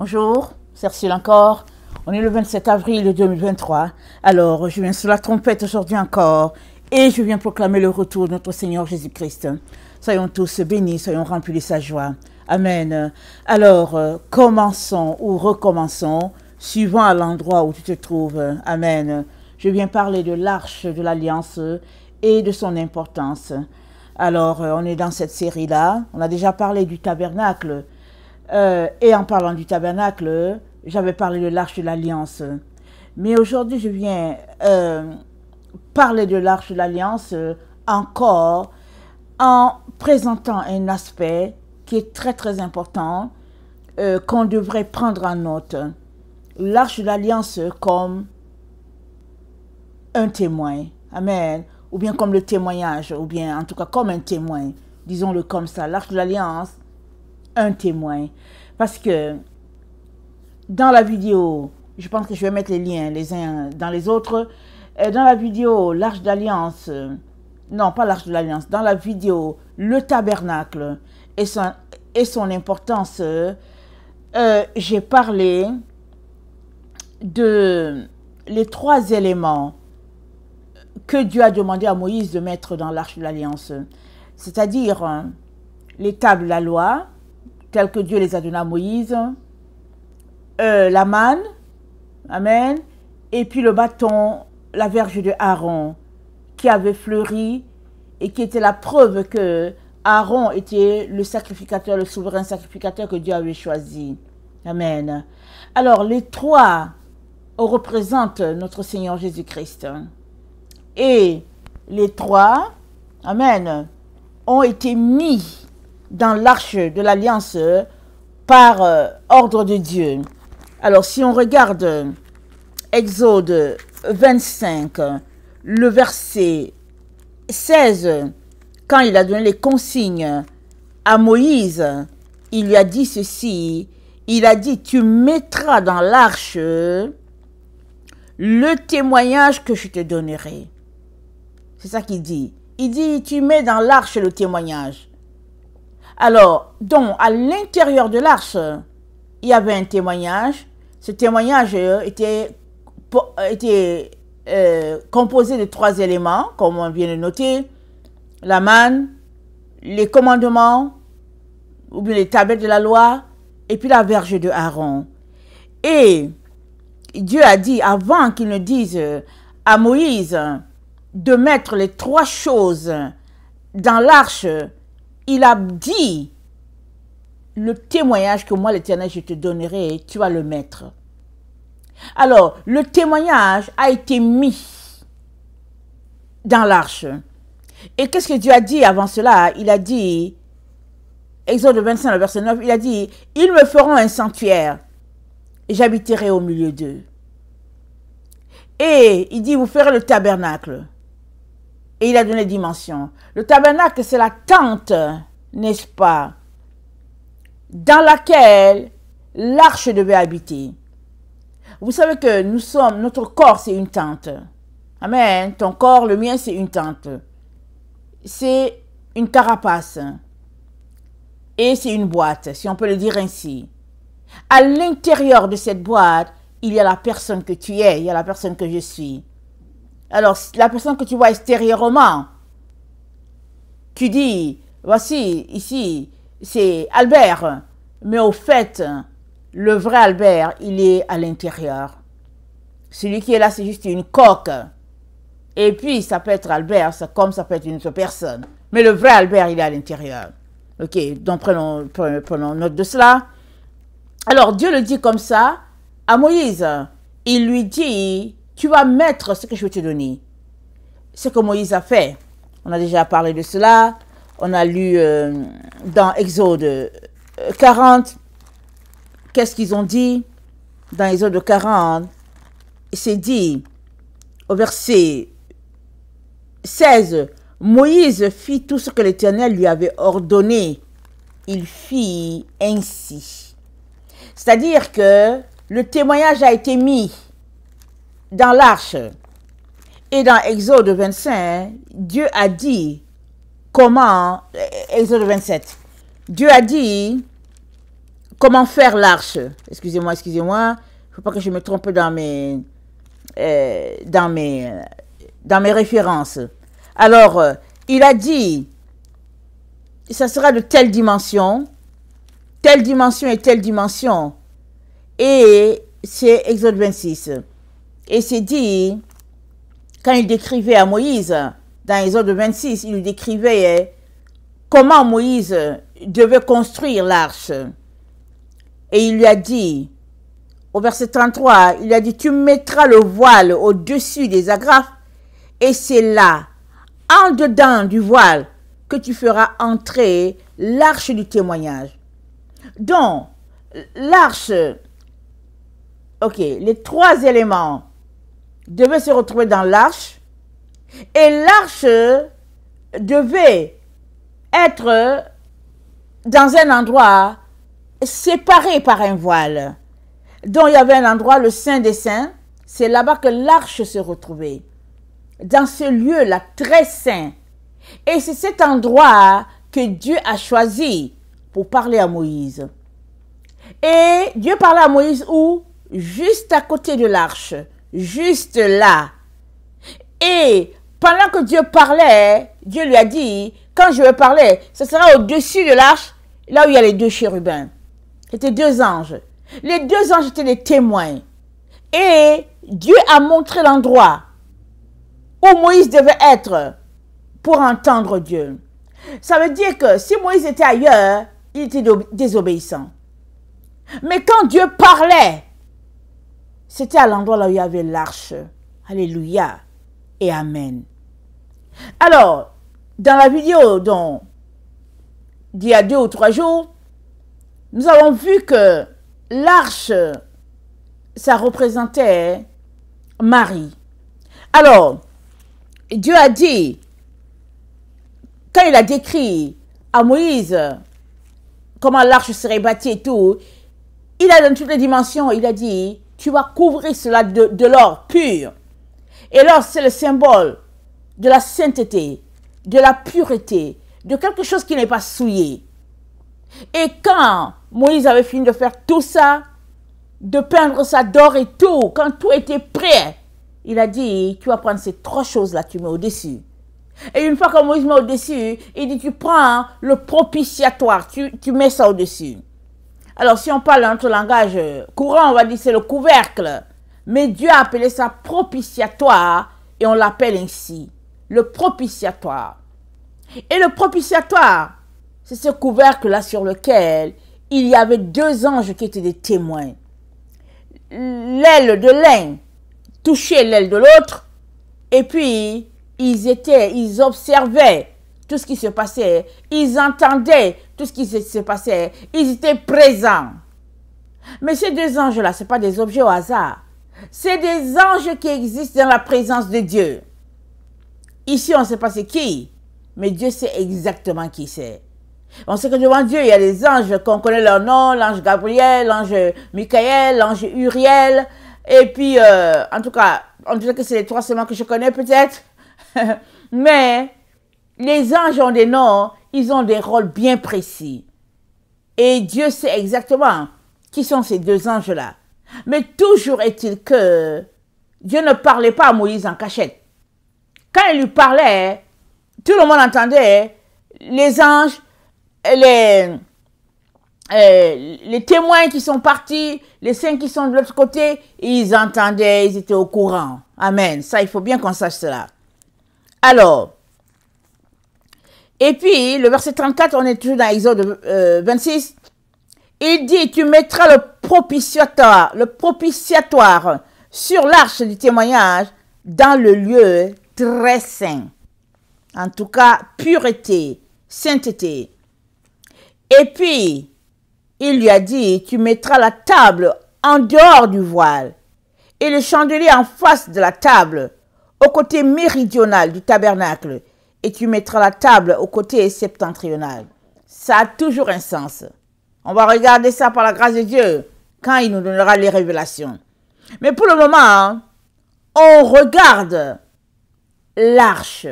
Bonjour, ciel encore. On est le 27 avril 2023. Alors, je viens sur la trompette aujourd'hui encore et je viens proclamer le retour de notre Seigneur Jésus-Christ. Soyons tous bénis, soyons remplis de sa joie. Amen. Alors, euh, commençons ou recommençons, suivant à l'endroit où tu te trouves. Amen. Je viens parler de l'arche de l'alliance et de son importance. Alors, euh, on est dans cette série-là. On a déjà parlé du tabernacle euh, et en parlant du tabernacle, j'avais parlé de l'arche de l'alliance. Mais aujourd'hui, je viens euh, parler de l'arche de l'alliance euh, encore en présentant un aspect qui est très très important qu'on devrait prendre en note. L'arche de l'alliance comme un témoin. Amen. Ou bien comme le témoignage, ou bien en tout cas comme un témoin. Disons-le comme ça. L'arche de l'alliance un témoin. Parce que dans la vidéo, je pense que je vais mettre les liens les uns dans les autres. Euh, dans la vidéo, l'Arche d'Alliance, euh, non pas l'Arche de l'Alliance, dans la vidéo, le tabernacle et son, et son importance, euh, j'ai parlé de les trois éléments que Dieu a demandé à Moïse de mettre dans l'Arche de l'Alliance, c'est-à-dire les tables la loi, tels que Dieu les a donnés à Moïse, euh, la manne, amen, et puis le bâton, la verge de Aaron, qui avait fleuri et qui était la preuve que Aaron était le sacrificateur, le souverain sacrificateur que Dieu avait choisi. Amen. Alors, les trois représentent notre Seigneur Jésus-Christ. Et les trois, Amen, ont été mis dans l'arche de l'alliance euh, par euh, ordre de Dieu. Alors si on regarde euh, Exode 25, le verset 16, quand il a donné les consignes à Moïse, il lui a dit ceci, il a dit, tu mettras dans l'arche le témoignage que je te donnerai. C'est ça qu'il dit. Il dit, tu mets dans l'arche le témoignage. Alors, donc, à l'intérieur de l'arche, il y avait un témoignage. Ce témoignage euh, était, euh, euh, composé de trois éléments, comme on vient de noter. La manne, les commandements, ou bien les tablettes de la loi, et puis la verge de Aaron. Et Dieu a dit, avant qu'il ne dise à Moïse de mettre les trois choses dans l'arche, il a dit, le témoignage que moi, l'Éternel, je te donnerai, tu vas le mettre. Alors, le témoignage a été mis dans l'arche. Et qu'est-ce que Dieu a dit avant cela Il a dit, Exode 25, verset 9, il a dit, ils me feront un sanctuaire et j'habiterai au milieu d'eux. Et il dit, vous ferez le tabernacle et il a donné dimension. Le tabernacle, c'est la tente, n'est-ce pas, dans laquelle l'arche devait habiter. Vous savez que nous sommes, notre corps, c'est une tente. Amen. Ton corps, le mien, c'est une tente. C'est une carapace. Et c'est une boîte, si on peut le dire ainsi. À l'intérieur de cette boîte, il y a la personne que tu es, il y a la personne que je suis. Alors, la personne que tu vois extérieurement, tu dis, voici, ici, c'est Albert. Mais au fait, le vrai Albert, il est à l'intérieur. Celui qui est là, c'est juste une coque. Et puis, ça peut être Albert, comme ça peut être une autre personne. Mais le vrai Albert, il est à l'intérieur. Ok, donc prenons, prenons, prenons note de cela. Alors, Dieu le dit comme ça à Moïse. Il lui dit, tu vas mettre ce que je vais te donner. Ce que Moïse a fait. On a déjà parlé de cela. On a lu euh, dans Exode 40. Euh, qu'est-ce qu'ils ont dit dans Exode 40 s'est dit au verset 16. Moïse fit tout ce que l'Éternel lui avait ordonné. Il fit ainsi. C'est-à-dire que le témoignage a été mis dans l'arche et dans Exode 25, Dieu a dit comment, euh, Exode 27, Dieu a dit comment faire l'arche. Excusez-moi, excusez-moi, il ne faut pas que je me trompe dans mes, euh, dans mes, dans mes références. Alors, euh, il a dit, ça sera de telle dimension, telle dimension et telle dimension. Et c'est Exode 26. Et c'est dit, quand il décrivait à Moïse, dans l'Exode 26, il décrivait comment Moïse devait construire l'arche. Et il lui a dit, au verset 33, il lui a dit, tu mettras le voile au-dessus des agrafes, et c'est là, en dedans du voile, que tu feras entrer l'arche du témoignage. Donc, l'arche, ok, les trois éléments devait se retrouver dans l'arche et l'arche devait être dans un endroit séparé par un voile. Donc il y avait un endroit, le Saint des Saints, c'est là-bas que l'arche se retrouvait, dans ce lieu-là très saint. Et c'est cet endroit que Dieu a choisi pour parler à Moïse. Et Dieu parlait à Moïse où Juste à côté de l'arche juste là. Et pendant que Dieu parlait, Dieu lui a dit, quand je vais parler, ce sera au-dessus de l'arche, là où il y a les deux chérubins. C'était deux anges. Les deux anges étaient des témoins. Et Dieu a montré l'endroit où Moïse devait être pour entendre Dieu. Ça veut dire que si Moïse était ailleurs, il était désobéissant. Mais quand Dieu parlait, c'était à l'endroit là où il y avait l'arche. Alléluia et Amen. Alors, dans la vidéo d'il y a deux ou trois jours, nous avons vu que l'arche, ça représentait Marie. Alors, Dieu a dit, quand il a décrit à Moïse comment l'arche serait bâtie et tout, il a donné toutes les dimensions, il a dit, tu vas couvrir cela de, l'or pur. Et l'or, c'est le symbole de la sainteté, de la pureté, de quelque chose qui n'est pas souillé. Et quand Moïse avait fini de faire tout ça, de peindre ça d'or et tout, quand tout était prêt, il a dit, tu vas prendre ces trois choses-là, tu mets au-dessus. Et une fois que Moïse met au-dessus, il dit, tu prends le propitiatoire, tu, tu mets ça au-dessus. Alors, si on parle notre langage euh, courant, on va dire c'est le couvercle. Mais Dieu a appelé ça propitiatoire et on l'appelle ainsi, le propitiatoire. Et le propitiatoire, c'est ce couvercle-là sur lequel il y avait deux anges qui étaient des témoins. L'aile de l'un touchait l'aile de l'autre et puis ils étaient, ils observaient tout ce qui se passait. Ils entendaient tout ce qui se passait. Ils étaient présents. Mais ces deux anges-là, ce pas des objets au hasard. C'est des anges qui existent dans la présence de Dieu. Ici, on ne sait pas c'est qui, mais Dieu sait exactement qui c'est. On sait que devant Dieu, il y a des anges qu'on connaît leur nom, l'ange Gabriel, l'ange Michael, l'ange Uriel. Et puis, euh, en tout cas, on dirait que c'est les trois seulement que je connais peut-être. mais les anges ont des noms, ils ont des rôles bien précis. Et Dieu sait exactement qui sont ces deux anges-là. Mais toujours est-il que Dieu ne parlait pas à Moïse en cachette. Quand il lui parlait, tout le monde entendait les anges, les, euh, les témoins qui sont partis, les saints qui sont de l'autre côté, ils entendaient, ils étaient au courant. Amen. Ça, il faut bien qu'on sache cela. Alors, et puis, le verset 34, on est toujours dans Exode 26. Euh, il dit, tu mettras le propitiatoire, le propitiatoire sur l'arche du témoignage dans le lieu très saint. En tout cas, pureté, sainteté. Et puis, il lui a dit, tu mettras la table en dehors du voile et le chandelier en face de la table, au côté méridional du tabernacle et tu mettras la table au côté septentrional. Ça a toujours un sens. On va regarder ça par la grâce de Dieu quand il nous donnera les révélations. Mais pour le moment, on regarde l'arche.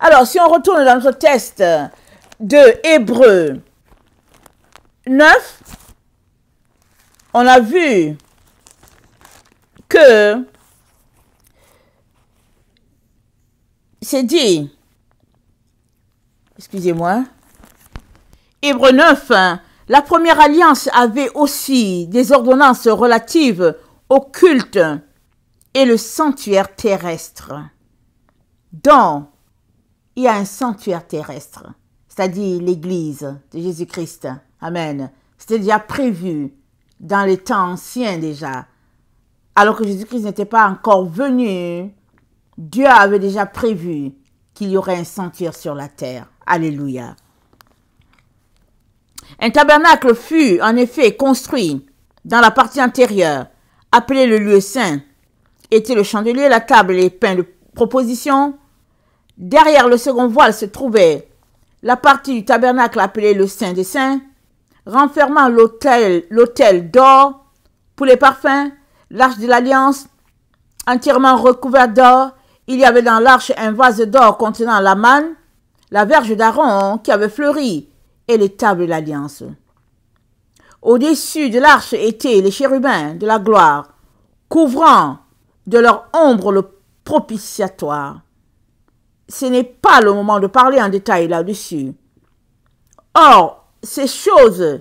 Alors, si on retourne dans notre test de Hébreu 9, on a vu que c'est dit Excusez-moi. Hébreu 9. Hein. La première alliance avait aussi des ordonnances relatives au culte et le sanctuaire terrestre. Donc, il y a un sanctuaire terrestre, c'est-à-dire l'Église de Jésus-Christ. Amen. C'était déjà prévu dans les temps anciens déjà. Alors que Jésus-Christ n'était pas encore venu, Dieu avait déjà prévu qu'il y aurait un sanctuaire sur la terre. Alléluia. Un tabernacle fut en effet construit dans la partie antérieure, appelé le lieu saint. Était le chandelier, la table et les pains de proposition. Derrière le second voile se trouvait la partie du tabernacle appelée le Saint des Saints, renfermant l'autel, l'autel d'or pour les parfums, l'arche de l'Alliance, entièrement recouverte d'or. Il y avait dans l'arche un vase d'or contenant la manne, la verge d'Aaron qui avait fleuri et les tables de l'alliance. Au-dessus de l'arche étaient les chérubins de la gloire, couvrant de leur ombre le propitiatoire. Ce n'est pas le moment de parler en détail là-dessus. Or, ces choses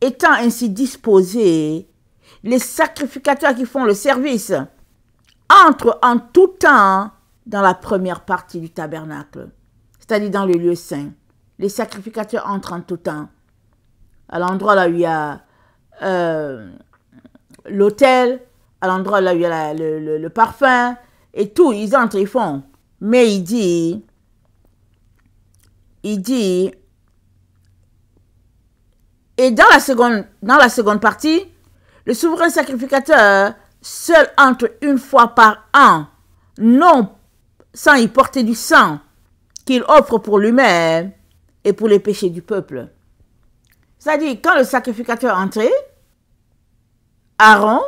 étant ainsi disposées, les sacrificateurs qui font le service entrent en tout temps dans la première partie du tabernacle c'est-à-dire dans le lieu saint. Les sacrificateurs entrent en tout temps. À l'endroit là où il y a euh, l'autel, à l'endroit là où il y a le, parfum, et tout, ils entrent, ils font. Mais il dit, il dit, et dans la seconde, dans la seconde partie, le souverain sacrificateur seul entre une fois par an, non sans y porter du sang qu'il offre pour lui-même et pour les péchés du peuple. C'est-à-dire, quand le sacrificateur entrait, Aaron,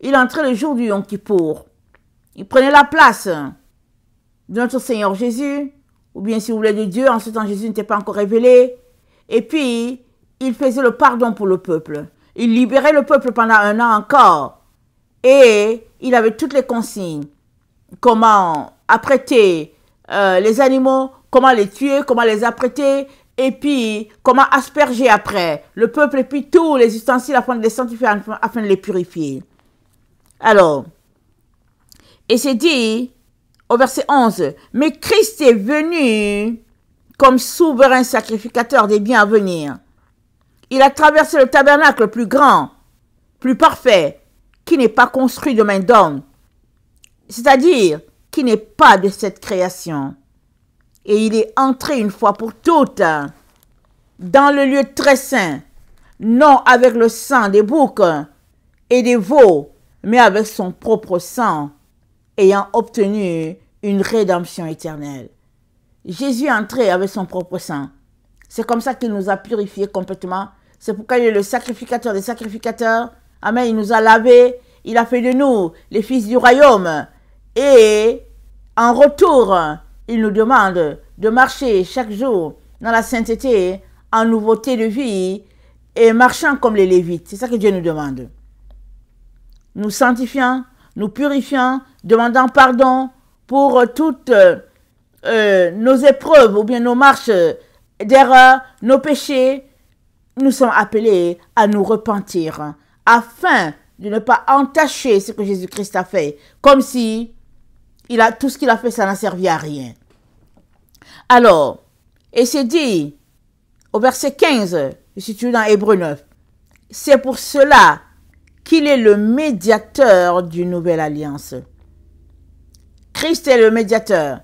il entrait le jour du Yom Kippour. Il prenait la place de notre Seigneur Jésus, ou bien si vous voulez de Dieu, en ce temps Jésus n'était pas encore révélé. Et puis, il faisait le pardon pour le peuple. Il libérait le peuple pendant un an encore. Et il avait toutes les consignes. Comment apprêter euh, les animaux, comment les tuer, comment les apprêter, et puis comment asperger après le peuple, et puis tous les ustensiles afin de les sanctifier, afin de les purifier. Alors, et c'est dit au verset 11, mais Christ est venu comme souverain sacrificateur des biens à venir. Il a traversé le tabernacle plus grand, plus parfait, qui n'est pas construit de main d'homme. C'est-à-dire, qui n'est pas de cette création. Et il est entré une fois pour toutes dans le lieu très saint, non avec le sang des boucs et des veaux, mais avec son propre sang, ayant obtenu une rédemption éternelle. Jésus est entré avec son propre sang. C'est comme ça qu'il nous a purifiés complètement. C'est pourquoi il est le sacrificateur des sacrificateurs. Amen. Il nous a lavés. Il a fait de nous les fils du royaume. Et en retour, il nous demande de marcher chaque jour dans la sainteté, en nouveauté de vie et marchant comme les Lévites. C'est ça que Dieu nous demande. Nous sanctifiant, nous purifiant, demandant pardon pour toutes euh, nos épreuves ou bien nos marches d'erreur, nos péchés. Nous sommes appelés à nous repentir afin de ne pas entacher ce que Jésus-Christ a fait, comme si a, tout ce qu'il a fait, ça n'a servi à rien. Alors, et c'est dit au verset 15, situé dans Hébreu 9, c'est pour cela qu'il est le médiateur d'une nouvelle alliance. Christ est le médiateur.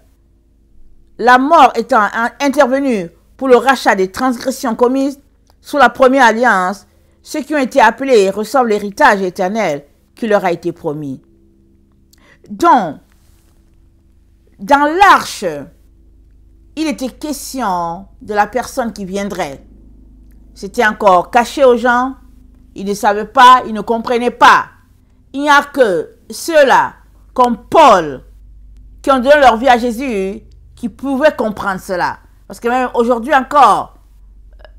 La mort étant intervenue pour le rachat des transgressions commises sous la première alliance, ceux qui ont été appelés reçoivent l'héritage éternel qui leur a été promis. Donc, dans l'arche, il était question de la personne qui viendrait. C'était encore caché aux gens. Ils ne savaient pas, ils ne comprenaient pas. Il n'y a que ceux-là, comme Paul, qui ont donné leur vie à Jésus, qui pouvaient comprendre cela. Parce que même aujourd'hui encore,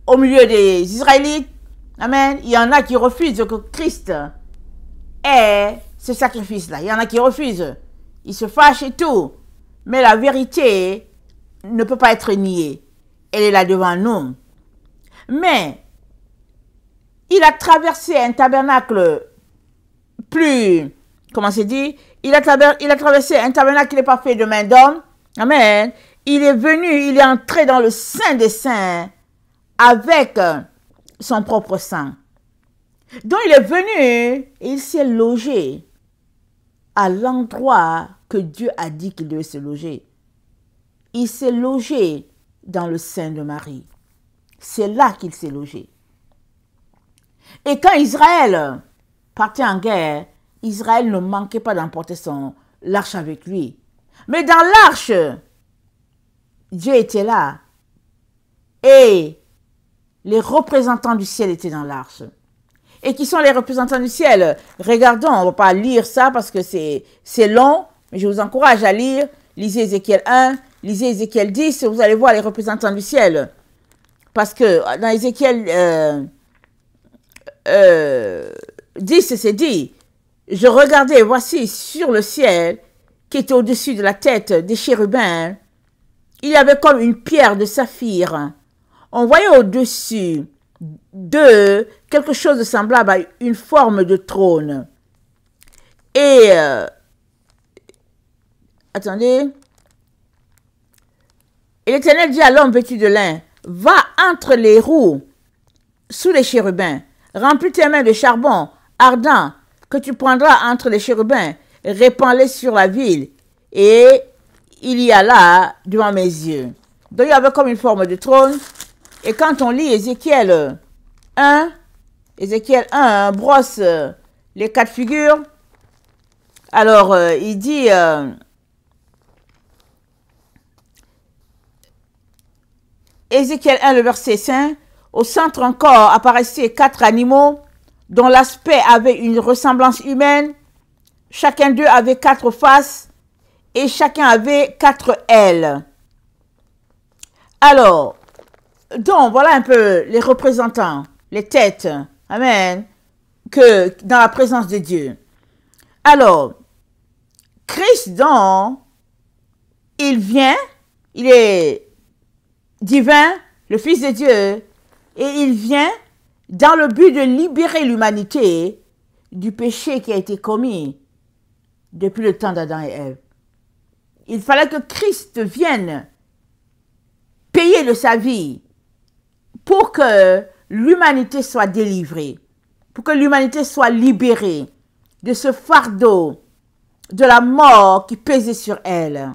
au milieu des Israélites, Amen, il y en a qui refusent que Christ ait ce sacrifice-là. Il y en a qui refusent. Ils se fâchent et tout. Mais la vérité ne peut pas être niée. Elle est là devant nous. Mais il a traversé un tabernacle plus, comment c'est dit, il a, traversé un tabernacle qui n'est pas fait de main d'homme. Amen. Il est venu, il est entré dans le sein des Saints avec son propre sang. Donc il est venu et il s'est logé à l'endroit que Dieu a dit qu'il devait se loger. Il s'est logé dans le sein de Marie. C'est là qu'il s'est logé. Et quand Israël partait en guerre, Israël ne manquait pas d'emporter son l'arche avec lui. Mais dans l'arche, Dieu était là. Et les représentants du ciel étaient dans l'arche. Et qui sont les représentants du ciel Regardons, on ne va pas lire ça parce que c'est long, mais je vous encourage à lire. Lisez Ézéchiel 1, lisez Ézéchiel 10, vous allez voir les représentants du ciel. Parce que euh, dans Ézéchiel 10, euh, euh, c'est dit, je regardais, voici, sur le ciel, qui était au-dessus de la tête des chérubins, il y avait comme une pierre de saphir. On voyait au-dessus de quelque chose de semblable à une forme de trône. Et Attendez. Et l'Éternel dit à l'homme vêtu de lin, va entre les roues, sous les chérubins, remplis tes mains de charbon ardent que tu prendras entre les chérubins, répands-les sur la ville. Et il y a là devant mes yeux. Donc il y avait comme une forme de trône. Et quand on lit Ézéchiel 1, Ézéchiel 1 hein, brosse les quatre figures. Alors, euh, il dit, euh, Ézéchiel 1, le verset 5, au centre encore apparaissaient quatre animaux dont l'aspect avait une ressemblance humaine. Chacun d'eux avait quatre faces et chacun avait quatre ailes. Alors, donc voilà un peu les représentants, les têtes, amen, que dans la présence de Dieu. Alors, Christ donc, il vient, il est divin, le Fils de Dieu, et il vient dans le but de libérer l'humanité du péché qui a été commis depuis le temps d'Adam et Ève. Il fallait que Christ vienne payer de sa vie pour que l'humanité soit délivrée, pour que l'humanité soit libérée de ce fardeau de la mort qui pesait sur elle.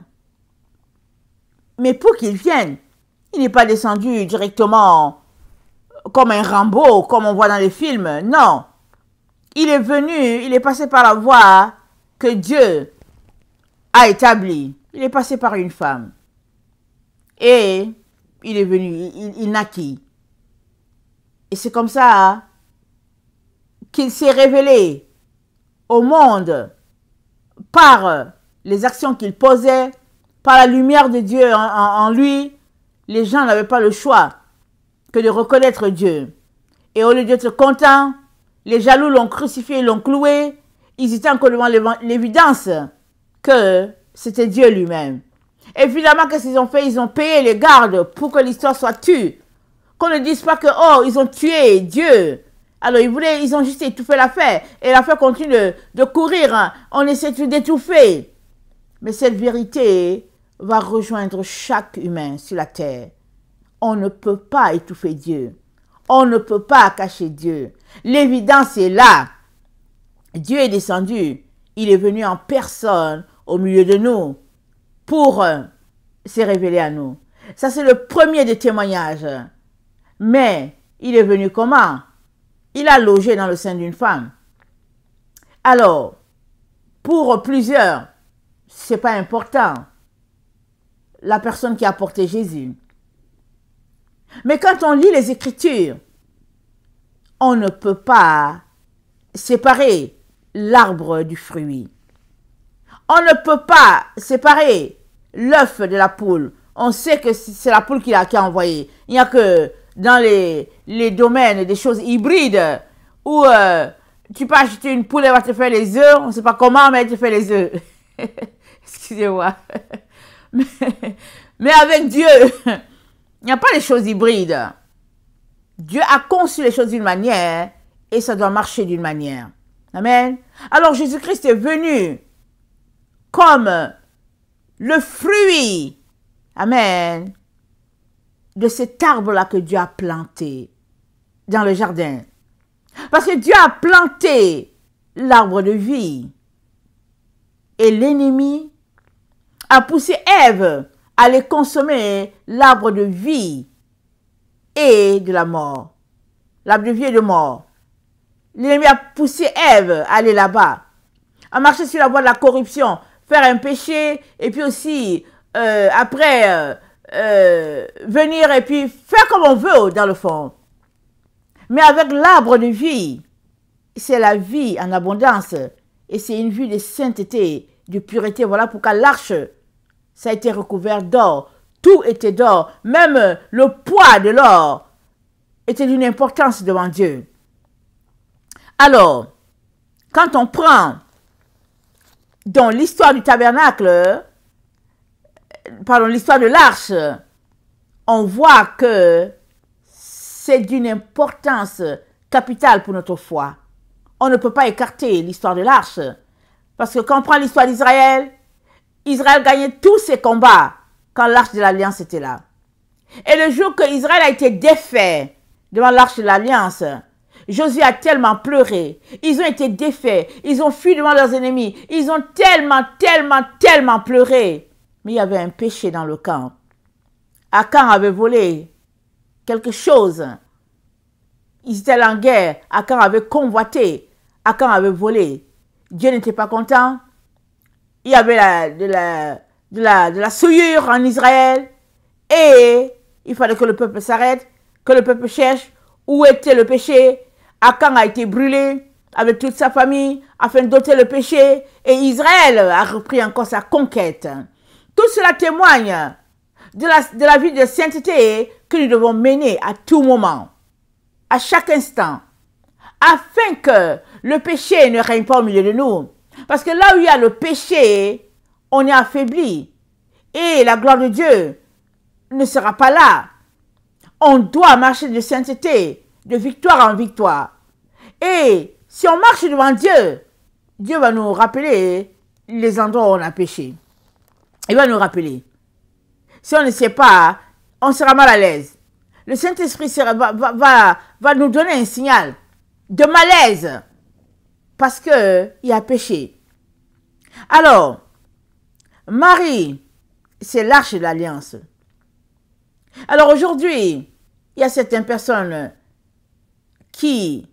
Mais pour qu'il vienne, il n'est pas descendu directement comme un Rambo, comme on voit dans les films. Non. Il est venu, il est passé par la voie que Dieu a établie. Il est passé par une femme. Et il est venu, il, naquit. Et c'est comme ça qu'il s'est révélé au monde par les actions qu'il posait, par la lumière de Dieu en lui, les gens n'avaient pas le choix que de reconnaître Dieu. Et au lieu d'être content, les jaloux l'ont crucifié, l'ont cloué, Ils hésitant devant l'évidence que c'était Dieu lui-même. Et finalement, qu'est-ce qu'ils ont fait Ils ont payé les gardes pour que l'histoire soit tue. Qu'on ne dise pas que, oh, ils ont tué Dieu. Alors, ils voulaient, ils ont juste étouffé l'affaire. Et l'affaire continue de, courir. On essaie d'étouffer. Mais cette vérité va rejoindre chaque humain sur la terre. On ne peut pas étouffer Dieu. On ne peut pas cacher Dieu. L'évidence est là. Dieu est descendu. Il est venu en personne au milieu de nous pour euh, se révéler à nous. Ça, c'est le premier des témoignages. Mais il est venu comment Il a logé dans le sein d'une femme. Alors, pour plusieurs, ce n'est pas important la personne qui a porté Jésus. Mais quand on lit les Écritures, on ne peut pas séparer l'arbre du fruit. On ne peut pas séparer l'œuf de la poule. On sait que c'est la poule qui a qui a envoyé. Il n'y a que dans les, domaines des choses hybrides où euh, tu peux acheter une poule, et elle va te faire les œufs. On ne sait pas comment, mais elle te fait les œufs. Excusez-moi. Mais, avec Dieu, il n'y a pas les choses hybrides. Dieu a conçu les choses d'une manière et ça doit marcher d'une manière. Amen. Alors Jésus-Christ est venu comme le fruit, amen, de cet arbre-là que Dieu a planté dans le jardin. Parce que Dieu a planté l'arbre de vie. Et l'ennemi a poussé Ève à aller consommer l'arbre de vie et de la mort. L'arbre de vie et de mort. L'ennemi a poussé Ève à aller là-bas, à marcher sur la voie de la corruption, faire un péché, et puis aussi, euh, après, euh, euh, venir et puis faire comme on veut, dans le fond. Mais avec l'arbre de vie, c'est la vie en abondance, et c'est une vie de sainteté de pureté. Voilà pourquoi l'arche, ça a été recouvert d'or. Tout était d'or. Même le poids de l'or était d'une importance devant Dieu. Alors, quand on prend dans l'histoire du tabernacle, pardon, l'histoire de l'arche, on voit que c'est d'une importance capitale pour notre foi. On ne peut pas écarter l'histoire de l'arche. Parce que quand on prend l'histoire d'Israël, Israël gagnait tous ses combats quand l'arche de l'Alliance était là. Et le jour que Israël a été défait devant l'arche de l'Alliance, Josué a tellement pleuré. Ils ont été défaits. Ils ont fui devant leurs ennemis. Ils ont tellement, tellement, tellement pleuré. Mais il y avait un péché dans le camp. Akan avait volé quelque chose. Ils étaient en guerre. Akan avait convoité. Akan avait volé. Dieu n'était pas content. Il y avait la, de, la, souillure en Israël. Et il fallait que le peuple s'arrête, que le peuple cherche où était le péché. Akan a été brûlé avec toute sa famille afin d'ôter le péché. Et Israël a repris encore sa conquête. Tout cela témoigne de de la vie de sainteté que nous devons mener à tout moment, à chaque instant, afin que le péché ne règne pas au milieu de nous. Parce que là où il y a le péché, on est affaibli. Et la gloire de Dieu ne sera pas là. On doit marcher de sainteté, de victoire en victoire. Et si on marche devant Dieu, Dieu va nous rappeler les endroits où on a péché. Il va nous rappeler. Si on ne sait pas, on sera mal à l'aise. Le Saint-Esprit va, nous donner un signal de malaise parce qu'il il a péché. Alors, Marie, c'est l'arche de l'alliance. Alors aujourd'hui, il y a certaines personnes qui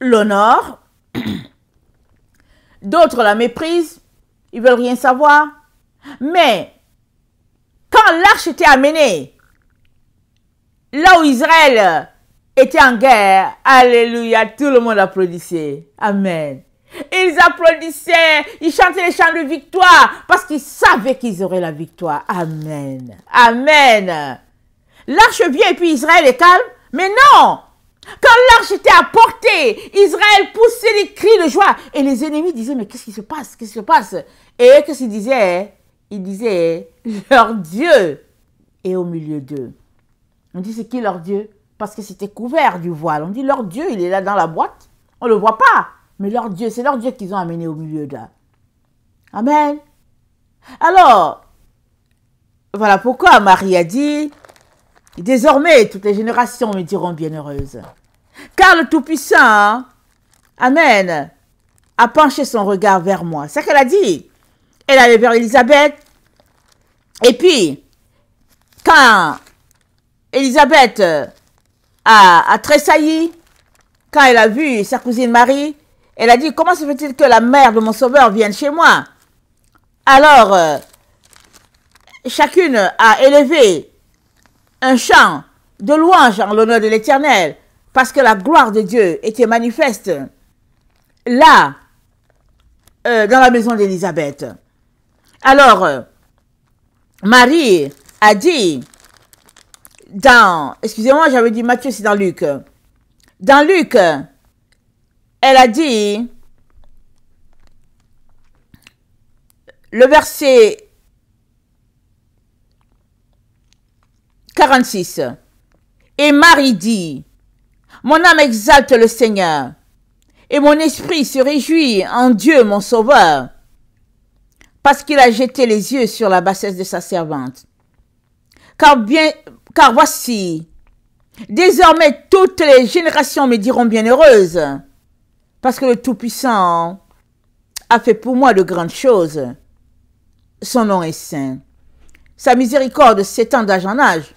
l'honorent, d'autres la méprisent, ils veulent rien savoir. Mais quand l'arche était amenée, là où Israël étaient en guerre. Alléluia, tout le monde applaudissait. Amen. Ils applaudissaient, ils chantaient les chants de victoire parce qu'ils savaient qu'ils auraient la victoire. Amen. Amen. L'arche vient et puis Israël est calme. Mais non, quand l'arche était à portée, Israël poussait des cris de joie. Et les ennemis disaient, mais qu'est-ce qui se passe Qu'est-ce qui se passe Et qu'est-ce qu'ils disaient Ils disaient, leur Dieu est au milieu d'eux. On dit, c'est qui leur Dieu parce que c'était couvert du voile. On dit leur Dieu, il est là dans la boîte. On ne le voit pas. Mais leur Dieu, c'est leur Dieu qu'ils ont amené au milieu de Amen. Alors, voilà pourquoi Marie a dit, désormais toutes les générations me diront bienheureuse. Car le Tout-Puissant, Amen, a penché son regard vers moi. C'est ce qu'elle a dit. Elle allait vers Elisabeth. Et puis, quand Elisabeth a, ah, tressailli quand elle a vu sa cousine Marie. Elle a dit, comment se fait-il que la mère de mon sauveur vienne chez moi Alors, euh, chacune a élevé un chant de louange en l'honneur de l'Éternel, parce que la gloire de Dieu était manifeste là, euh, dans la maison d'Élisabeth. Alors, euh, Marie a dit, dans, excusez-moi, j'avais dit Matthieu, c'est dans Luc. Dans Luc, elle a dit, le verset 46, et Marie dit, mon âme exalte le Seigneur, et mon esprit se réjouit en Dieu mon Sauveur, parce qu'il a jeté les yeux sur la bassesse de sa servante. Car bien, car voici, désormais toutes les générations me diront bienheureuse, parce que le Tout-Puissant a fait pour moi de grandes choses. Son nom est saint. Sa miséricorde s'étend d'âge en âge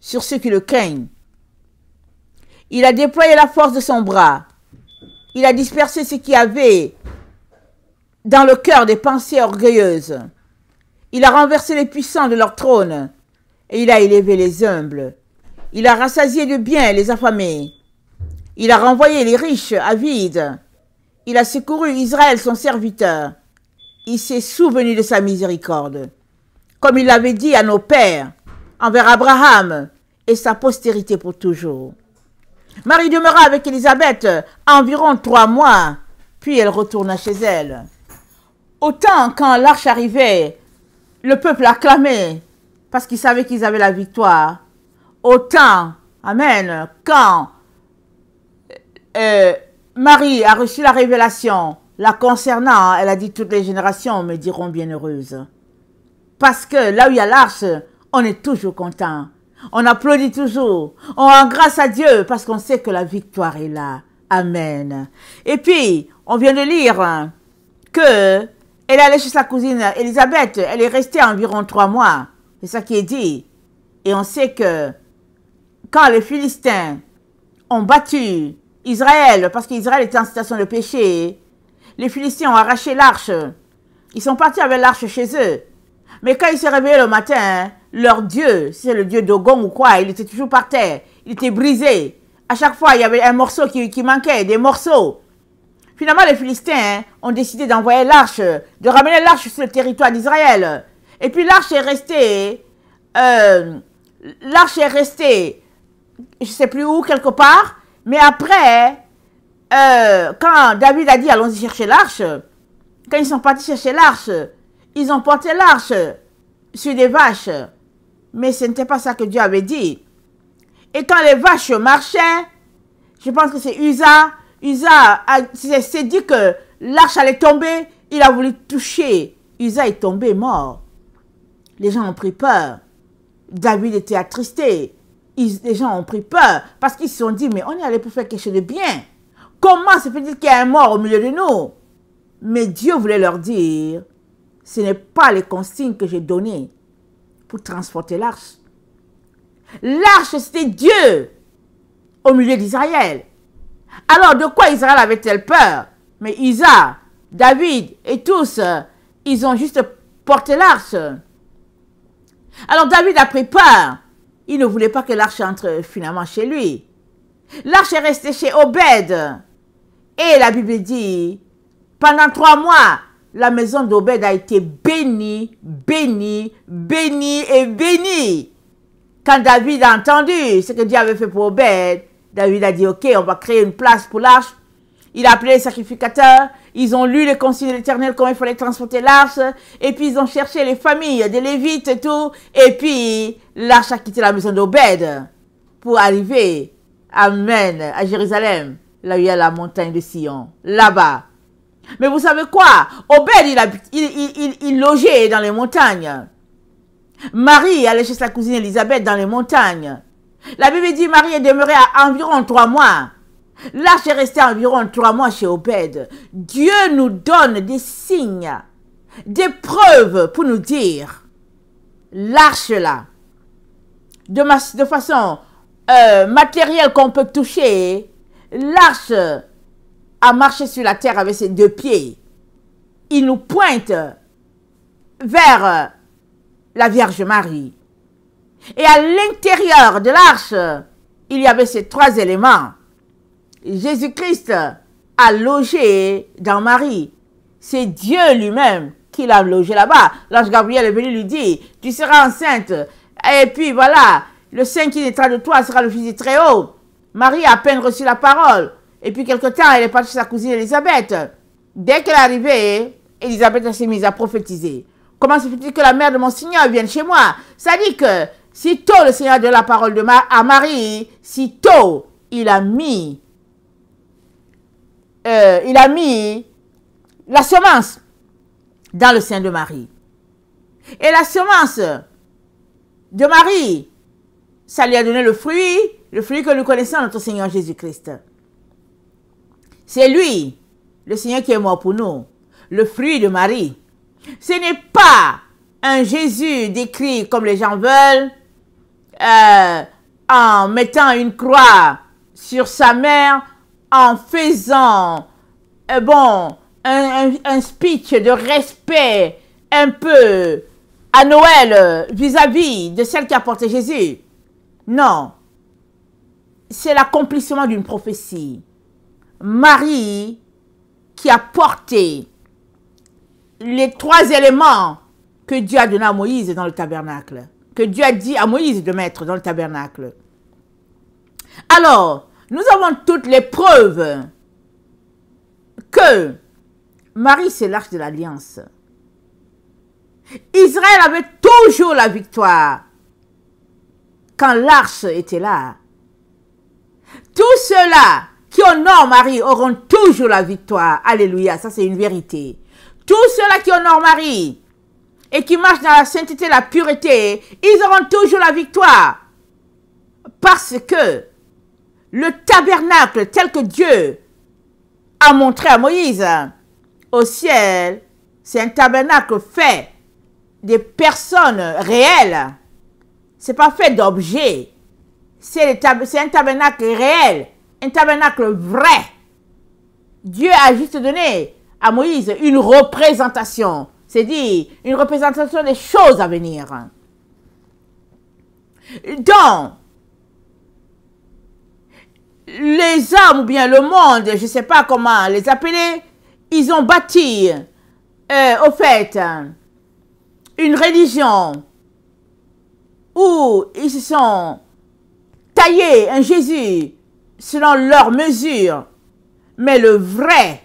sur ceux qui le craignent. Il a déployé la force de son bras. Il a dispersé ce qui avait dans le cœur des pensées orgueilleuses. Il a renversé les puissants de leur trône et il a élevé les humbles. Il a rassasié de bien les affamés. Il a renvoyé les riches à vide. Il a secouru Israël, son serviteur. Il s'est souvenu de sa miséricorde, comme il l'avait dit à nos pères, envers Abraham et sa postérité pour toujours. Marie demeura avec Élisabeth environ trois mois, puis elle retourna chez elle. Autant quand l'arche arrivait, le peuple acclamait parce qu'ils savaient qu'ils avaient la victoire. Autant, Amen, quand euh, euh, Marie a reçu la révélation, la concernant, elle a dit toutes les générations me diront bienheureuse. Parce que là où il y a l'arche, on est toujours content. On applaudit toujours. On rend grâce à Dieu parce qu'on sait que la victoire est là. Amen. Et puis, on vient de lire que elle allait chez sa cousine Elisabeth. Elle est restée environ trois mois. C'est ça qui est dit. Et on sait que quand les Philistins ont battu Israël, parce qu'Israël était en situation de péché, les Philistins ont arraché l'arche. Ils sont partis avec l'arche chez eux. Mais quand ils se réveillaient le matin, leur Dieu, c'est le Dieu d'Ogon ou quoi, il était toujours par terre. Il était brisé. À chaque fois, il y avait un morceau qui, qui manquait, des morceaux. Finalement, les Philistins ont décidé d'envoyer l'arche, de ramener l'arche sur le territoire d'Israël. Et puis l'arche est restée, euh, l'arche est restée, je ne sais plus où, quelque part. Mais après, euh, quand David a dit allons-y chercher l'arche, quand ils sont partis chercher l'arche, ils ont porté l'arche sur des vaches. Mais ce n'était pas ça que Dieu avait dit. Et quand les vaches marchaient, je pense que c'est Usa, Usa s'est dit que l'arche allait tomber, il a voulu toucher. Usa est tombé mort les gens ont pris peur. David était attristé. les gens ont pris peur parce qu'ils se sont dit, mais on est allé pour faire quelque chose de bien. Comment se fait-il qu'il y a un mort au milieu de nous Mais Dieu voulait leur dire, ce n'est pas les consignes que j'ai données pour transporter l'arche. L'arche, c'était Dieu au milieu d'Israël. Alors de quoi Israël avait-elle peur Mais Isa, David et tous, euh, ils ont juste porté l'arche. Alors David pris peur Il ne voulait pas que l'arche entre finalement chez lui. L'arche est restée chez Obed. Et la Bible dit, pendant trois mois, la maison d'Obed a été bénie, bénie, bénie et bénie. Quand David a entendu ce que Dieu avait fait pour Obed, David a dit, ok, on va créer une place pour l'arche il a appelé les sacrificateurs, ils ont lu les consignes de l'Éternel, comment il fallait transporter l'arche, et puis ils ont cherché les familles des Lévites et tout, et puis l'arche a quitté la maison d'Obed pour arriver, Amen, à Jérusalem, là où il y a la montagne de Sion, là-bas. Mais vous savez quoi Obed, il, il, logeait dans les montagnes. Marie allait chez sa cousine Elisabeth dans les montagnes. La Bible dit Marie est demeurée à environ trois mois L'arche est resté environ trois mois chez Obed. Dieu nous donne des signes, des preuves pour nous dire, L'arche là, De, façon euh, matérielle qu'on peut toucher, l'arche a marché sur la terre avec ses deux pieds. Il nous pointe vers la Vierge Marie. Et à l'intérieur de l'arche, il y avait ces trois éléments. Jésus-Christ a logé dans Marie. C'est Dieu lui-même qui l'a logé là-bas. L'ange Gabriel est venu lui dire, tu seras enceinte. Et puis voilà, le Saint qui naîtra de toi sera le fils du Très-Haut. Marie a à peine reçu la parole. Et puis quelque temps, elle est partie chez sa cousine Elisabeth. Dès qu'elle est arrivée, Elisabeth s'est mise à prophétiser. Comment se fait-il que la mère de mon Seigneur vienne chez moi Ça dit que si tôt le Seigneur de la parole de à Marie, si tôt il a mis euh, il a mis la semence dans le sein de Marie. Et la semence de Marie, ça lui a donné le fruit, le fruit que nous connaissons, notre Seigneur Jésus-Christ. C'est lui, le Seigneur qui est mort pour nous, le fruit de Marie. Ce n'est pas un Jésus décrit comme les gens veulent, euh, en mettant une croix sur sa mère, en faisant eh bon, un, speech de respect un peu à Noël vis-à-vis -vis de celle qui a porté Jésus. Non. C'est l'accomplissement d'une prophétie. Marie qui a porté les trois éléments que Dieu a donnés à Moïse dans le tabernacle, que Dieu a dit à Moïse de mettre dans le tabernacle. Alors, nous avons toutes les preuves que Marie, c'est l'arche de l'alliance. Israël avait toujours la victoire quand l'arche était là. Tous ceux-là qui honorent Marie auront toujours la victoire. Alléluia, ça c'est une vérité. Tous ceux-là qui honorent Marie et qui marchent dans la sainteté, la pureté, ils auront toujours la victoire. Parce que le tabernacle tel que Dieu a montré à Moïse hein, au ciel, c'est un tabernacle fait des personnes réelles. C'est pas fait d'objets. C'est un tabernacle réel, un tabernacle vrai. Dieu a juste donné à Moïse une représentation, c'est dire une représentation des choses à venir. Donc, les hommes ou bien le monde, je ne sais pas comment les appeler, ils ont bâti, euh, au fait, une religion où ils se sont taillés un Jésus selon leur mesure. Mais le vrai,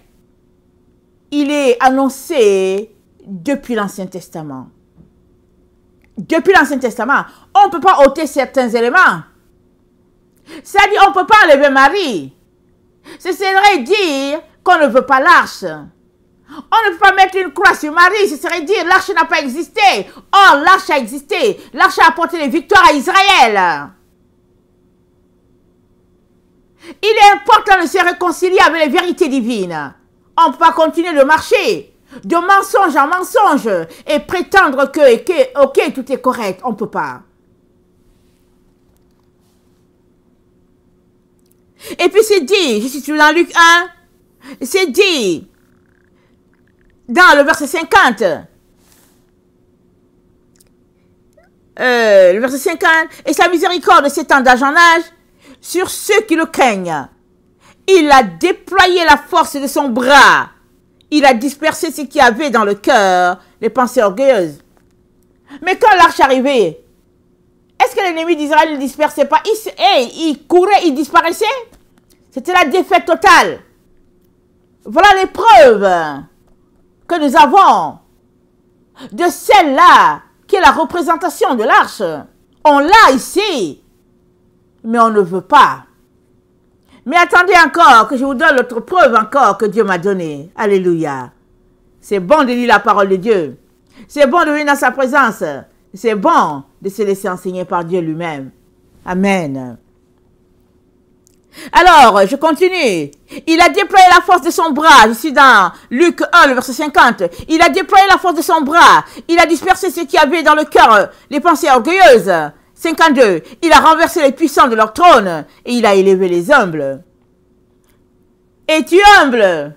il est annoncé depuis l'Ancien Testament. Depuis l'Ancien Testament, on ne peut pas ôter certains éléments. C'est-à-dire, on ne peut pas enlever Marie. Ce serait dire qu'on ne veut pas l'arche. On ne peut pas mettre une croix sur Marie, ce serait dire l'arche n'a pas existé. Or, l'arche a existé. L'arche a apporté des victoires à Israël. Il est important de se réconcilier avec les vérités divines. On ne peut pas continuer de marcher de mensonge en mensonge et prétendre que, ok, tout est correct. On ne peut pas. Et puis c'est dit, je suis dans Luc 1, c'est dit dans le verset 50. Euh, le verset 50, et sa miséricorde s'étend d'âge en âge sur ceux qui le craignent. Il a déployé la force de son bras. Il a dispersé ce qu'il y avait dans le cœur, les pensées orgueilleuses. Mais quand l'arche arrivait, est-ce que l'ennemi d'Israël ne dispersait pas il courait, il disparaissait c'était la défaite totale. Voilà les preuves que nous avons de celle-là qui est la représentation de l'arche. On l'a ici, mais on ne veut pas. Mais attendez encore que je vous donne l'autre preuve encore que Dieu m'a donnée. Alléluia. C'est bon de lire la parole de Dieu. C'est bon de venir dans sa présence. C'est bon de se laisser enseigner par Dieu lui-même. Amen. Alors, je continue. Il a déployé la force de son bras. Je suis dans Luc 1, le verset 50. Il a déployé la force de son bras. Il a dispersé ce qui avait dans le cœur euh, les pensées orgueilleuses. 52. Il a renversé les puissants de leur trône et il a élevé les humbles. Es-tu humble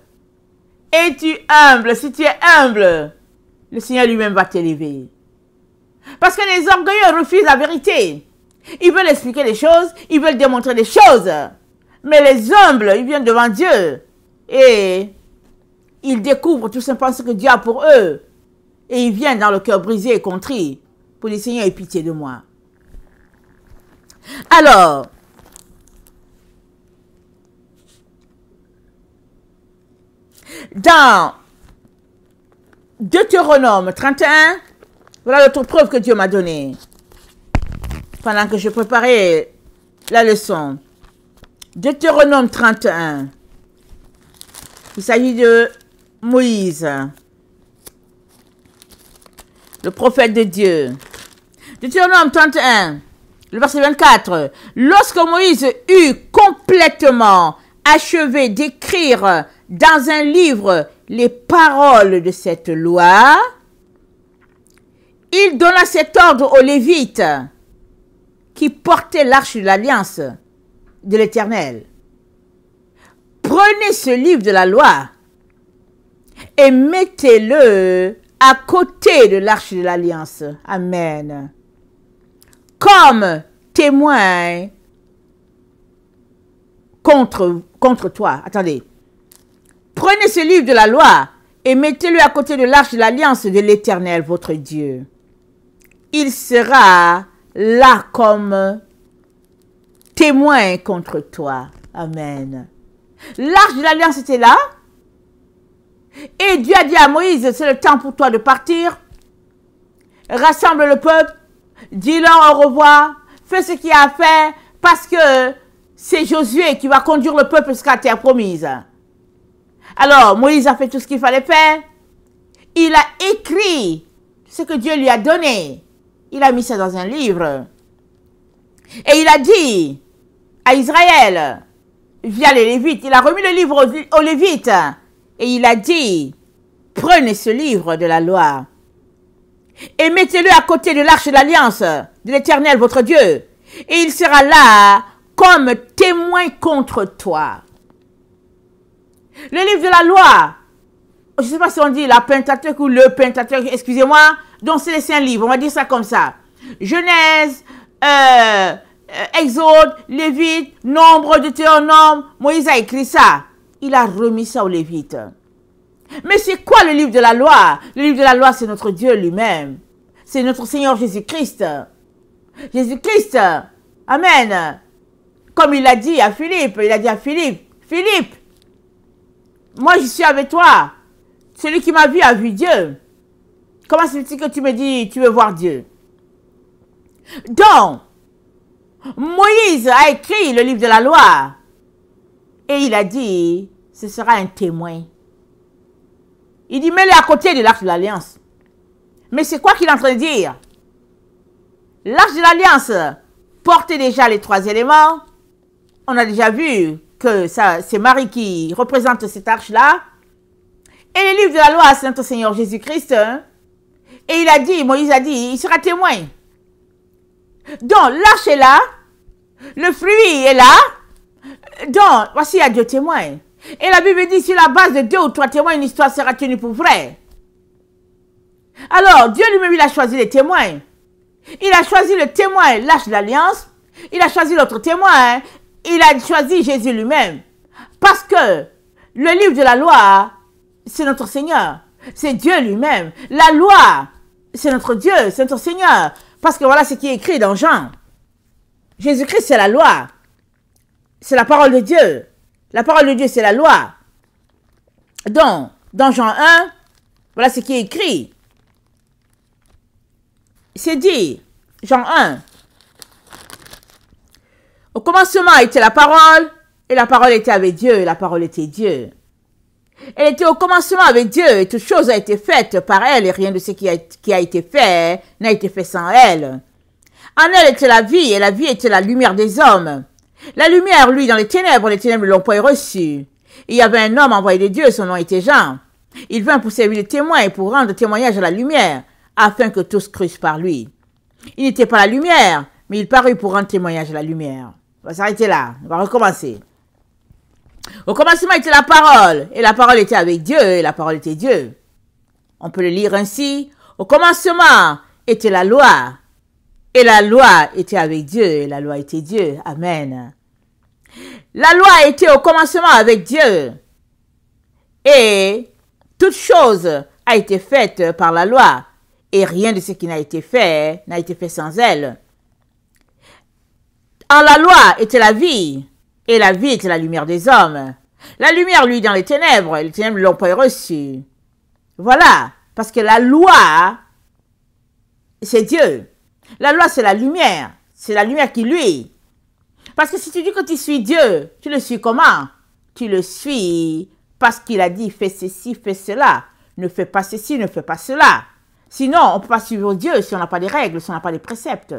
Es-tu humble Si tu es humble, le Seigneur lui-même va t'élever. Parce que les orgueilleux refusent la vérité. Ils veulent expliquer les choses, ils veulent démontrer les choses. Mais les humbles, ils viennent devant Dieu et ils découvrent tout simplement ce que Dieu a pour eux. Et ils viennent dans le cœur brisé et contrit pour les Seigneur, et pitié de moi. Alors, dans Deutéronome 31, voilà l'autre preuve que Dieu m'a donnée pendant que je préparais la leçon. Deutéronome 31. Il s'agit de Moïse, le prophète de Dieu. Deutéronome 31, le verset 24. Lorsque Moïse eut complètement achevé d'écrire dans un livre les paroles de cette loi, il donna cet ordre aux Lévites qui portaient l'arche de l'alliance de l'Éternel. Prenez ce livre de la loi et mettez-le à côté de l'arche de l'alliance. Amen. Comme témoin contre, contre toi. Attendez. Prenez ce livre de la loi et mettez-le à côté de l'arche de l'alliance de l'Éternel, votre Dieu. Il sera là comme Témoin contre toi. Amen. L'arche de l'alliance était là. Et Dieu a dit à Moïse, c'est le temps pour toi de partir. Rassemble le peuple. Dis-leur au revoir. Fais ce qu'il a à faire. Parce que c'est Josué qui va conduire le peuple jusqu'à la terre promise. Alors, Moïse a fait tout ce qu'il fallait faire. Il a écrit ce que Dieu lui a donné. Il a mis ça dans un livre. Et il a dit, Israël via les Lévites. Il a remis le livre aux, Lévites et il a dit, prenez ce livre de la loi et mettez-le à côté de l'arche de l'alliance de l'Éternel votre Dieu et il sera là comme témoin contre toi. Le livre de la loi, je ne sais pas si on dit la Pentateuque ou le Pentateuque, excusez-moi, donc c'est les saint livres, on va dire ça comme ça. Genèse, euh, euh, Exode, Lévite, Nombre, de Deutéronome, Moïse a écrit ça. Il a remis ça aux Lévites. Mais c'est quoi le livre de la loi Le livre de la loi, c'est notre Dieu lui-même. C'est notre Seigneur Jésus-Christ. Jésus-Christ. Amen. Comme il a dit à Philippe, il a dit à Philippe, Philippe, moi je suis avec toi. Celui qui m'a vu a vu Dieu. Comment c'est il que tu me dis, tu veux voir Dieu Donc, Moïse a écrit le livre de la loi. Et il a dit, ce sera un témoin. Il dit, mets-le à côté de l'arche de l'alliance. Mais c'est quoi qu'il est en train de dire L'arche de l'alliance portait déjà les trois éléments. On a déjà vu que c'est Marie qui représente cette arche-là. Et le livre de la loi, c'est notre Seigneur Jésus-Christ. Hein. Et il a dit, Moïse a dit, il sera témoin. Donc, l'arche est là. Le fruit est là. Donc, voici, il y a deux témoins. Et la Bible dit, sur la base de deux ou trois témoins, une histoire sera tenue pour vraie. Alors, Dieu lui-même, il a choisi les témoins. Il a choisi le témoin, l'âge de l'alliance. Il a choisi l'autre témoin. Il a choisi Jésus lui-même. Parce que le livre de la loi, c'est notre Seigneur. C'est Dieu lui-même. La loi, c'est notre Dieu, c'est notre Seigneur. Parce que voilà ce qui est écrit dans Jean. Jésus-Christ, c'est la loi. C'est la parole de Dieu. La parole de Dieu, c'est la loi. Donc, dans Jean 1, voilà ce qui est écrit. C'est dit, Jean 1. Au commencement était la parole, et la parole était avec Dieu, et la parole était Dieu. Elle était au commencement avec Dieu et toute chose a été faite par elle et rien de ce qui a, été fait n'a été fait sans elle. En elle était la vie et la vie était la lumière des hommes. La lumière, lui, dans les ténèbres, les ténèbres ne l'ont pas reçue. Il y avait un homme envoyé de Dieu, son nom était Jean. Il vint pour servir de témoin et pour rendre témoignage à la lumière, afin que tous crussent par lui. Il n'était pas la lumière, mais il parut pour rendre témoignage à la lumière. On va s'arrêter là, on va recommencer. Au commencement était la parole, et la parole était avec Dieu, et la parole était Dieu. On peut le lire ainsi. Au commencement était la loi, et la loi était avec Dieu, et la loi était Dieu. Amen. La loi était au commencement avec Dieu. Et toute chose a été faite par la loi. Et rien de ce qui n'a été fait n'a été fait sans elle. En la loi était la vie. Et la vie c'est la lumière des hommes. La lumière, lui, dans les ténèbres, elle les ténèbres l'ont pas reçu. Voilà, parce que la loi, c'est Dieu. La loi, c'est la lumière. C'est la lumière qui lui. Parce que si tu dis que tu suis Dieu, tu le suis comment Tu le suis parce qu'il a dit fais ceci, fais cela. Ne fais pas ceci, ne fais pas cela. Sinon, on ne peut pas suivre Dieu si on n'a pas des règles, si on n'a pas des préceptes.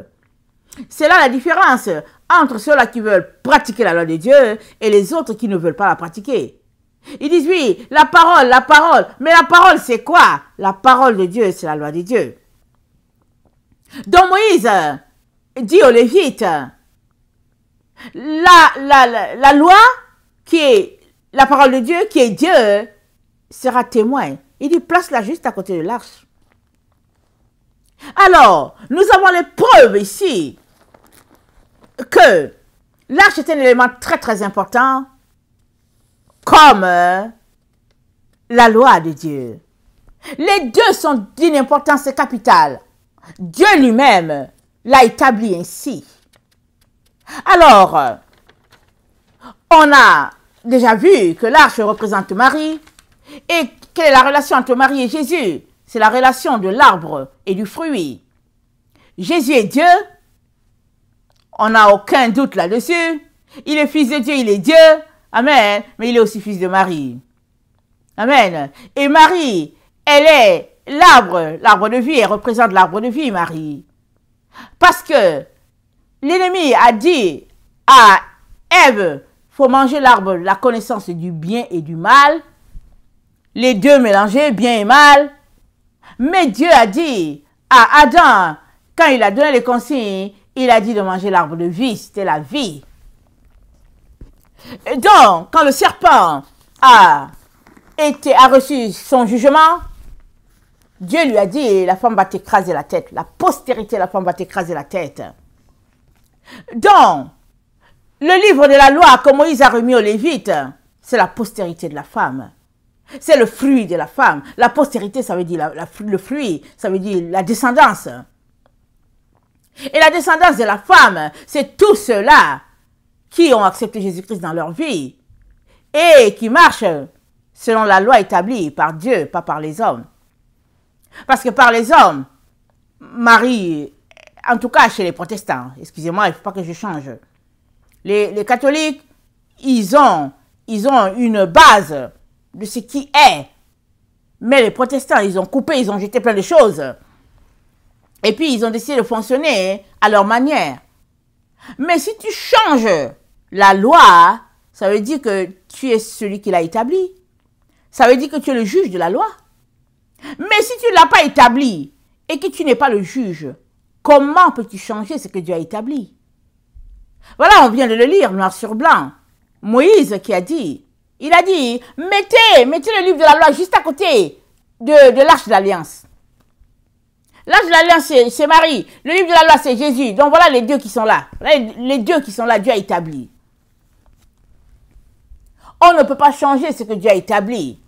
C'est là la différence entre ceux-là qui veulent pratiquer la loi de Dieu et les autres qui ne veulent pas la pratiquer. Ils disent oui, la parole, la parole, mais la parole c'est quoi La parole de Dieu, c'est la loi de Dieu. Donc Moïse dit aux Lévites, la, la, loi qui est la parole de Dieu, qui est Dieu, sera témoin. Il dit place-la juste à côté de l'arche. Alors, nous avons les preuves ici que l'arche est un élément très très important comme euh, la loi de Dieu. Les deux sont d'une importance capitale. Dieu lui-même l'a établi ainsi. Alors, on a déjà vu que l'arche représente Marie et quelle est la relation entre Marie et Jésus c'est la relation de l'arbre et du fruit. Jésus est Dieu. On n'a aucun doute là-dessus. Il est fils de Dieu, il est Dieu. Amen. Mais il est aussi fils de Marie. Amen. Et Marie, elle est l'arbre, l'arbre de vie. Elle représente l'arbre de vie, Marie. Parce que l'ennemi a dit à Ève, faut manger l'arbre, la connaissance du bien et du mal. Les deux mélangés, bien et mal. Mais Dieu a dit à Adam, quand il a donné les consignes, il a dit de manger l'arbre de vie, c'était la vie. donc, quand le serpent a, été, a reçu son jugement, Dieu lui a dit, la femme va t'écraser la tête, la postérité, de la femme va t'écraser la tête. Donc, le livre de la loi que Moïse a remis aux Lévites, c'est la postérité de la femme. C'est le fruit de la femme. La postérité, ça veut dire le fruit, ça veut dire la descendance. Et la descendance de la femme, c'est tous ceux-là qui ont accepté Jésus-Christ dans leur vie et qui marchent selon la loi établie par Dieu, pas par les hommes. Parce que par les hommes, Marie, en tout cas chez les protestants, excusez-moi, il ne faut pas que je change. Les, les, catholiques, ils ont, ils ont une base de ce qui est. Mais les protestants, ils ont coupé, ils ont jeté plein de choses. Et puis, ils ont décidé de fonctionner à leur manière. Mais si tu changes la loi, ça veut dire que tu es celui qui l'a établi. Ça veut dire que tu es le juge de la loi. Mais si tu ne l'as pas établi et que tu n'es pas le juge, comment peux-tu changer ce que Dieu a établi Voilà, on vient de le lire, noir sur blanc. Moïse qui a dit, il a dit, mettez, mettez le livre de la loi juste à côté de, de l'arche de l'alliance. L'arche de l'alliance, c'est Marie. Le livre de la loi, c'est Jésus. Donc voilà les dieux qui sont là. Les, les dieux qui sont là, Dieu a établi. On ne peut pas changer ce que Dieu a établi.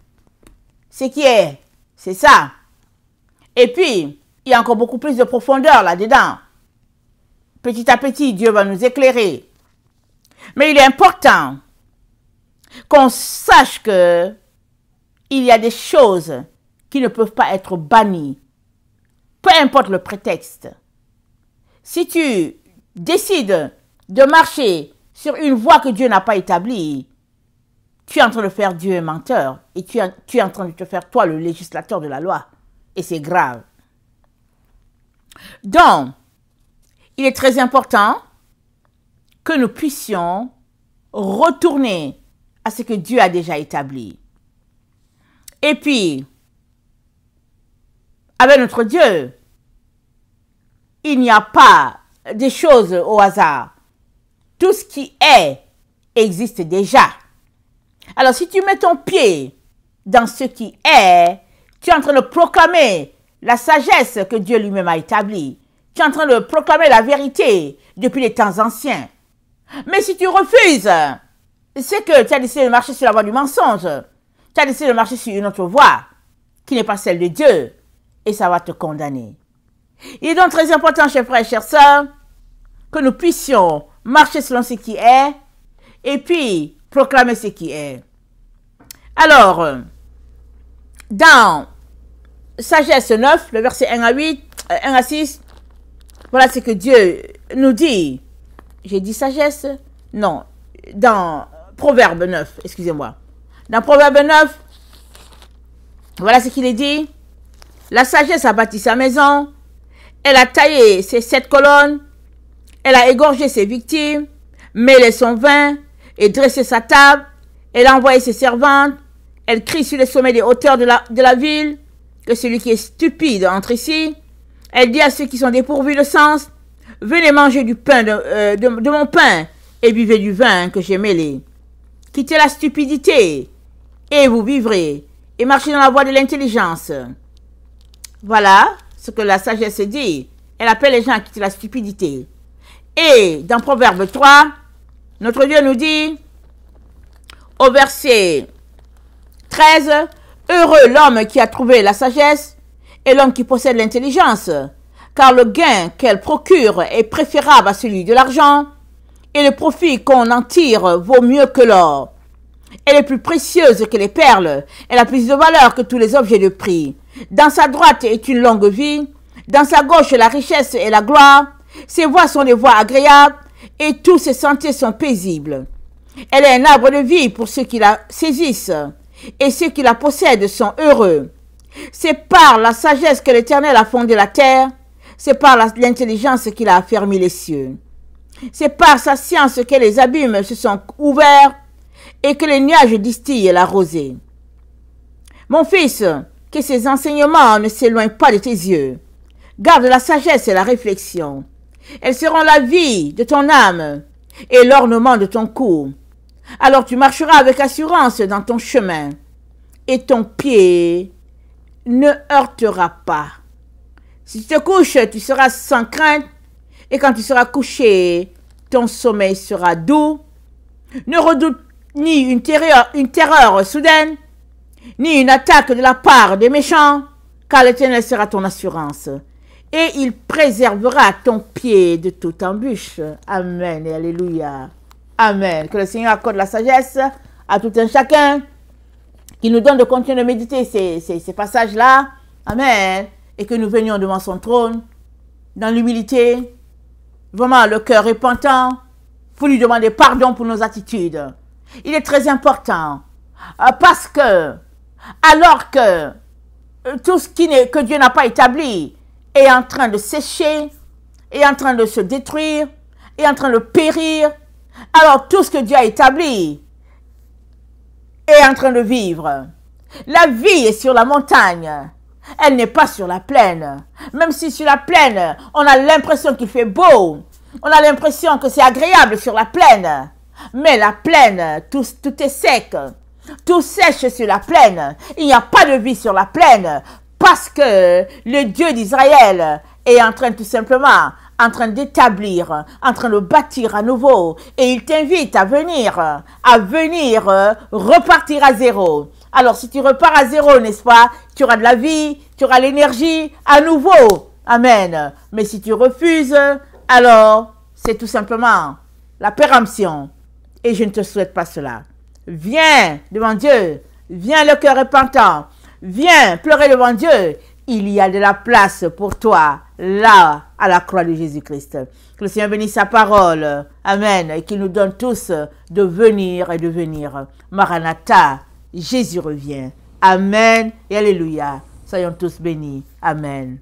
Ce qui est, c'est ça. Et puis, il y a encore beaucoup plus de profondeur là-dedans. Petit à petit, Dieu va nous éclairer. Mais il est important qu'on sache que il y a des choses qui ne peuvent pas être bannies. Peu importe le prétexte. Si tu décides de marcher sur une voie que Dieu n'a pas établie, tu es en train de faire Dieu menteur et tu tu es en train de te faire toi le législateur de la loi. Et c'est grave. Donc, il est très important que nous puissions retourner à ce que Dieu a déjà établi. Et puis, avec notre Dieu, il n'y a pas des choses au hasard. Tout ce qui est existe déjà. Alors si tu mets ton pied dans ce qui est, tu es en train de proclamer la sagesse que Dieu lui-même a établie. Tu es en train de proclamer la vérité depuis les temps anciens. Mais si tu refuses c'est que tu as décidé de marcher sur la voie du mensonge. Tu as décidé de marcher sur une autre voie qui n'est pas celle de Dieu. Et ça va te condamner. Il est donc très important, chers frères et chers sœurs, que nous puissions marcher selon ce qui est et puis proclamer ce qui est. Alors, dans Sagesse 9, le verset 1 à 8, 1 euh, à 6, voilà ce que Dieu nous dit. J'ai dit sagesse Non, dans Proverbe 9, excusez-moi. Dans Proverbe 9, voilà ce qu'il est dit. La sagesse a bâti sa maison. Elle a taillé ses sept colonnes. Elle a égorgé ses victimes, mêlé son vin et dressé sa table. Elle a envoyé ses servantes. Elle crie sur les sommets des hauteurs de la, de la ville que celui qui est stupide entre ici. Elle dit à ceux qui sont dépourvus de sens, venez manger du pain euh, de, de mon pain et buvez du vin que j'ai mêlé. Quittez la stupidité et vous vivrez et marchez dans la voie de l'intelligence. Voilà ce que la sagesse dit. Elle appelle les gens à quitter la stupidité. Et dans Proverbe 3, notre Dieu nous dit au verset 13, Heureux l'homme qui a trouvé la sagesse et l'homme qui possède l'intelligence, car le gain qu'elle procure est préférable à celui de l'argent et le profit qu'on en tire vaut mieux que l'or. Elle est plus précieuse que les perles, elle a plus de valeur que tous les objets de prix. Dans sa droite est une longue vie, dans sa gauche la richesse et la gloire, ses voies sont des voies agréables, et tous ses sentiers sont paisibles. Elle est un arbre de vie pour ceux qui la saisissent, et ceux qui la possèdent sont heureux. C'est par la sagesse que l'Éternel a fondé la terre, c'est par l'intelligence qu'il a affermi les cieux. C'est par sa science que les abîmes se sont ouverts et que les nuages distillent la rosée. Mon fils, que ces enseignements ne s'éloignent pas de tes yeux. Garde la sagesse et la réflexion. Elles seront la vie de ton âme et l'ornement de ton cou. Alors tu marcheras avec assurance dans ton chemin et ton pied ne heurtera pas. Si tu te couches, tu seras sans crainte et quand tu seras couché, ton sommeil sera doux. Ne redoute ni une terreur, soudaine, ni une attaque de la part des méchants, car l'Éternel sera ton assurance. Et il préservera ton pied de toute embûche. Amen et Alléluia. Amen. Que le Seigneur accorde la sagesse à tout un chacun, qu'il nous donne de continuer de méditer ces, ces passages-là. Amen. Et que nous venions devant son trône dans l'humilité, vraiment le cœur repentant, faut lui demander pardon pour nos attitudes. Il est très important euh, parce que, alors que euh, tout ce qui que Dieu n'a pas établi est en train de sécher, est en train de se détruire, est en train de périr, alors tout ce que Dieu a établi est en train de vivre. La vie est sur la montagne. Elle n'est pas sur la plaine. Même si sur la plaine, on a l'impression qu'il fait beau. On a l'impression que c'est agréable sur la plaine. Mais la plaine, tout, est sec. Tout sèche sur la plaine. Il n'y a pas de vie sur la plaine. Parce que le Dieu d'Israël est en train tout simplement, en train d'établir, en train de bâtir à nouveau. Et il t'invite à venir, à venir euh, repartir à zéro. Alors, si tu repars à zéro, n'est-ce pas Tu auras de la vie, tu auras l'énergie à nouveau. Amen. Mais si tu refuses, alors c'est tout simplement la péremption. Et je ne te souhaite pas cela. Viens devant Dieu. Viens le cœur repentant. Viens pleurer devant Dieu. Il y a de la place pour toi là, à la croix de Jésus-Christ. Que le Seigneur bénisse sa parole. Amen. Et qu'il nous donne tous de venir et de venir. Maranatha. Jésus revient. Amen et Alléluia. Soyons tous bénis. Amen.